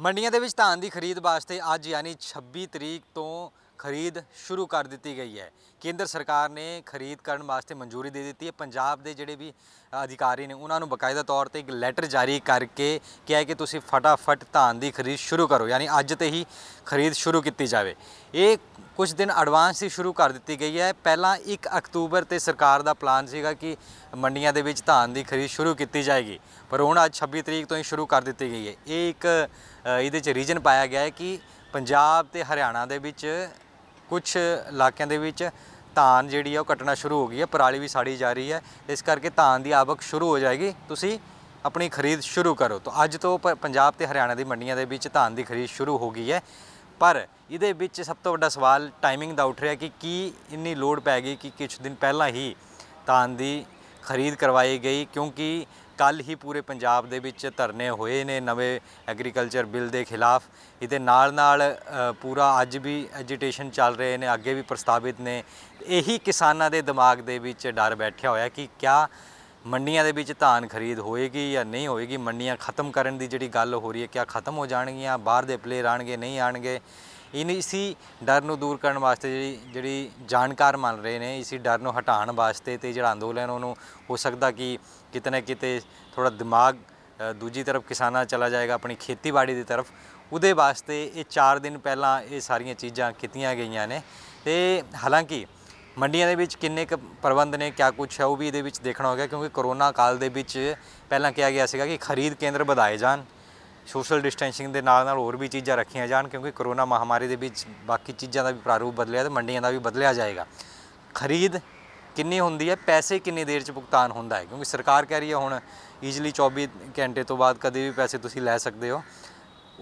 ਮੰਡੀਆਂ ਦੇ ਵਿੱਚ ਧਾਨ ਦੀ ਖਰੀਦ ਵਾਸਤੇ ਅੱਜ ਯਾਨੀ 26 ਤਰੀਕ ਤੋਂ ਖਰੀਦ ਸ਼ੁਰੂ ਕਰ ਦਿੱਤੀ ਗਈ ਹੈ ਕੇਂਦਰ ਸਰਕਾਰ ਨੇ ਖਰੀਦ ਕਰਨ ਵਾਸਤੇ ਮਨਜ਼ੂਰੀ ਦੇ ਦਿੱਤੀ ਹੈ ਪੰਜਾਬ ਦੇ ਜਿਹੜੇ ਵੀ ਅਧਿਕਾਰੀ ਨੇ ਉਹਨਾਂ ਨੂੰ ਬਕਾਇਦਾ ਤੌਰ ਤੇ ਇੱਕ ਲੈਟਰ ਜਾਰੀ ਕਰਕੇ ਕਿਹਾ ਕਿ ਤੁਸੀਂ ਫਟਾਫਟ ਧਾਨ ਦੀ ਖਰੀਦ ਸ਼ੁਰੂ ਕਰੋ ਯਾਨੀ ਅੱਜ ਤੇ ਹੀ ਖਰੀਦ ਸ਼ੁਰੂ ਕੀਤੀ ਜਾਵੇ ਇਹ ਕੁਝ ਦਿਨ ਐਡਵਾਂਸ ਹੀ ਸ਼ੁਰੂ ਕਰ ਦਿੱਤੀ ਗਈ ਹੈ ਪਹਿਲਾਂ 1 ਅਕਤੂਬਰ ਤੇ ਸਰਕਾਰ ਦਾ ਪਲਾਨ ਸੀਗਾ ਕਿ ਮੰਡੀਆਂ ਦੇ ਵਿੱਚ ਧਾਨ ਦੀ ਖਰੀਦ ਸ਼ੁਰੂ ਕੀਤੀ ਜਾਏਗੀ ਪਰ ਹੁਣ ਅੱਜ 26 ਤਰੀਕ ਤੋਂ ਹੀ ਸ਼ੁਰੂ ਕਰ ਦਿੱਤੀ ਗਈ ਹੈ ਇਹ ਇੱਕ ਇਹਦੇ 'ਚ ਰੀਜਨ ਪਾਇਆ ਗਿਆ ਹੈ ਕਿ ਪੰਜਾਬ ਤੇ ਹਰਿਆਣਾ ਦੇ ਵਿੱਚ ਕੁਝ ਇਲਾਕਿਆਂ ਦੇ ਵਿੱਚ ਧਾਨ ਜਿਹੜੀ ਆ ਉਹ ਕੱਟਣਾ ਸ਼ੁਰੂ ਹੋ ਗਈ ਹੈ ਪਰਾਲੀ ਵੀ ਸਾੜੀ ਜਾ ਰਹੀ ਹੈ ਇਸ ਕਰਕੇ ਧਾਨ ਦੀ ਆਵਕ ਸ਼ੁਰੂ ਹੋ ਜਾਏਗੀ ਤੁਸੀਂ ਆਪਣੀ ਖਰੀਦ ਸ਼ੁਰੂ ਕਰੋ ਤਾਂ ਅੱਜ ਤੋਂ ਪੰਜਾਬ ਤੇ ਹਰਿਆਣਾ ਦੀ ਮੰਡੀਆਂ ਦੇ ਵਿੱਚ ਧਾਨ ਦੀ ਖਰੀਦ ਸ਼ੁਰੂ ਹੋ ਗਈ ਹੈ ਪਰ ਇਹਦੇ ਵਿੱਚ ਸਭ ਤੋਂ ਵੱਡਾ ਸਵਾਲ ਟਾਈਮਿੰਗ ਦਾ ਉੱਠ ਰਿਹਾ ਕਿ ਕੀ ਇੰਨੀ ਲੋਡ ਪੈ ਗਈ ਕਿ ਕੁਝ ਦਿਨ ਪਹਿਲਾਂ ਹੀ ਧਾਨ ਦੀ ਖਰੀਦ ਕਰਵਾਈ ਗਈ ਕਿਉਂਕਿ ਕੱਲ ਹੀ ਪੂਰੇ ਪੰਜਾਬ ਦੇ ਵਿੱਚ ਧਰਨੇ ਹੋਏ ਨੇ ਨਵੇਂ ਐਗਰੀਕਲਚਰ ਬਿੱਲ ਦੇ ਖਿਲਾਫ ਇਹਦੇ ਨਾਲ ਨਾਲ ਪੂਰਾ ਅੱਜ ਵੀ ਐਜੀਟੇਸ਼ਨ ਚੱਲ ਰਹੇ ਨੇ ਅੱਗੇ ਵੀ ਪ੍ਰਸਤਾਵਿਤ ਨੇ ਇਹੀ ਕਿਸਾਨਾਂ ਦੇ ਦਿਮਾਗ ਦੇ ਵਿੱਚ ਡਰ ਬੈਠਿਆ ਹੋਇਆ ਕਿ ਕਿਆ ਮੰਡੀਆਂ ਦੇ ਵਿੱਚ ਧਾਨ ਖਰੀਦ ਹੋਏਗੀ ਜਾਂ ਨਹੀਂ ਹੋਏਗੀ ਮੰਡੀਆਂ ਖਤਮ ਕਰਨ ਦੀ ਜਿਹੜੀ ਗੱਲ ਹੋ ਰਹੀ ਹੈ ਕਿਆ ਖਤਮ ਹੋ ਜਾਣਗੀਆਂ ਬਾਹਰ ਦੇ ਪਲੇਅਰ ਆਣਗੇ ਨਹੀਂ ਆਣਗੇ ਇਨ ਇਸੀ ਡਰ ਨੂੰ ਦੂਰ ਕਰਨ ਵਾਸਤੇ ਜਿਹੜੀ ਜਿਹੜੀ ਜਾਣਕਾਰ ਮੰਨ ਰਹੇ ਨੇ ਇਸੀ ਡਰ ਨੂੰ ਹਟਾਉਣ ਵਾਸਤੇ ਤੇ ਜਿਹੜਾ ਅੰਦੋਲਨ ਉਹਨੂੰ ਹੋ ਸਕਦਾ ਕਿ ਕਿਤੇ ਨਾ ਕਿਤੇ ਥੋੜਾ ਦਿਮਾਗ ਦੂਜੀ ਤਰਫ ਕਿਸਾਨਾਂ ਚਲਾ ਜਾਏਗਾ ਆਪਣੀ ਖੇਤੀਬਾੜੀ ਦੀ ਤਰਫ ਉਹਦੇ ਵਾਸਤੇ ਇਹ 4 ਦਿਨ ਪਹਿਲਾਂ ਇਹ ਸਾਰੀਆਂ ਚੀਜ਼ਾਂ ਕੀਤੀਆਂ ਗਈਆਂ ਨੇ ਤੇ ਹਾਲਾਂਕਿ ਮੰਡੀਆਂ ਦੇ ਵਿੱਚ ਕਿੰਨੇ ਕੁ ਪ੍ਰਬੰਧ ਨੇ ਕਿਆ ਕੁਝ ਹੈ ਉਹ ਵੀ ਇਹਦੇ ਵਿੱਚ ਦੇਖਣਾ ਹੋਗਾ ਕਿਉਂਕਿ ਕਰੋਨਾ ਕਾਲ ਦੇ ਵਿੱਚ ਪਹਿਲਾਂ ਕਿਹਾ ਗਿਆ ਸੀਗਾ ਕਿ ਖਰੀਦ ਕੇਂਦਰ ਵਧਾਏ ਜਾਣ ਸੋਸ਼ਲ ਡਿਸਟੈਂਸਿੰਗ ਦੇ ਨਾਲ ਨਾਲ ਹੋਰ ਵੀ ਚੀਜ਼ਾਂ ਰੱਖੀਆਂ ਜਾਣ ਕਿਉਂਕਿ ਕਰੋਨਾ ਮਹਾਮਾਰੀ ਦੇ ਵਿੱਚ ਬਾਕੀ ਚੀਜ਼ਾਂ ਦਾ ਵੀ ਪ੍ਰਾਰੂਪ ਬਦਲਿਆ ਤੇ ਮੰਡੀਆਂ ਦਾ ਵੀ ਬਦਲਿਆ ਜਾਏਗਾ ਖਰੀਦ ਕਿੰਨੀ ਹੁੰਦੀ ਹੈ ਪੈਸੇ ਕਿੰਨੀ ਦੇਰ ਚ ਭੁਗਤਾਨ ਹੁੰਦਾ ਹੈ ਕਿਉਂਕਿ ਸਰਕਾਰ ਕਹਿ ਰਹੀ ਹੈ ਹੁਣ ਈਜ਼ੀਲੀ 24 ਘੰਟੇ ਤੋਂ ਬਾਅਦ ਕਦੇ ਵੀ ਪੈਸੇ ਤੁਸੀਂ ਲੈ ਸਕਦੇ ਹੋ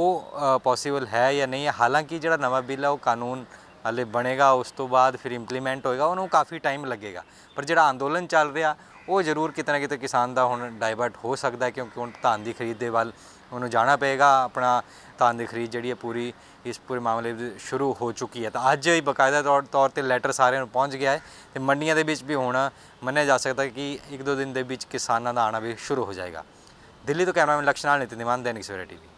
ਉਹ ਪੋਸੀਬਲ ਹੈ ਜਾਂ ਨਹੀਂ ਹਾਲਾਂਕਿ ਜਿਹੜਾ ਨਵਾਂ ਬਿੱਲ ਹੈ ਉਹ ਕਾਨੂੰਨ ਹਲੇ ਬਣੇਗਾ ਉਸ ਤੋਂ ਬਾਅਦ ਫਿਰ ਇੰਪਲੀਮੈਂਟ ਹੋਏਗਾ ਉਹਨੂੰ ਕਾਫੀ ਟਾਈਮ ਲੱਗੇਗਾ ਪਰ ਜਿਹੜਾ ਅੰਦੋਲਨ ਚੱਲ ਰਿਹਾ ਉਹ ਜ਼ਰੂਰ ਕਿਤਨਾ ਕਿਤੇ ਕਿਸਾਨ ਦਾ ਹੁਣ ਡਾਇਵਰਟ ਹੋ ਸਕਦਾ ਕਿਉਂਕਿ ਹੁਣ ਧਾਨ ਦੀ ਖਰੀਦ ਦੇ ਵੱਲ ਉਹਨੂੰ ਜਾਣਾ ਪਏਗਾ ਆਪਣਾ ਧਾਨ ਦੀ ਖਰੀਦ ਜਿਹੜੀ ਹੈ ਪੂਰੀ ਇਸ ਪੂਰੇ ਮਾਮਲੇ ਵਿੱਚ ਸ਼ੁਰੂ ਹੋ ਚੁੱਕੀ ਹੈ ਤਾਂ ਅੱਜ ਹੀ ਬਕਾਇਦਾ ਤੌਰ ਤੇ ਲੈਟਰ ਸਾਰਿਆਂ ਨੂੰ ਪਹੁੰਚ ਗਿਆ ਹੈ ਤੇ ਮੰਡੀਆਂ ਦੇ ਵਿੱਚ ਵੀ ਹੁਣ ਮੰਨਿਆ ਜਾ ਸਕਦਾ ਕਿ ਇੱਕ ਦੋ ਦਿਨ ਦੇ ਵਿੱਚ ਕਿਸਾਨਾਂ ਦਾ ਆਣਾ ਵੀ ਸ਼ੁਰੂ ਹੋ ਜਾਏਗਾ ਦਿੱਲੀ ਤੋਂ ਕੈਮਰਾਮੈਨ ਲਕਸ਼ਨਾਲ ਨੇ ਤੇ ਦਿਵਾਨ ਦੇਨਿਕ ਸਵੇਰਾ ਟੀਵੀ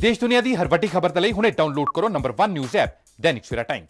ਦੇਸ਼ ਦੁਨੀਆ ਦੀ ਹਰ ਵੱਡੀ ਖਬਰ ਦੇ ਲਈ ਹੁਣੇ ਡਾਊਨਲੋਡ ਕਰੋ number 1 news app Dainik Savera time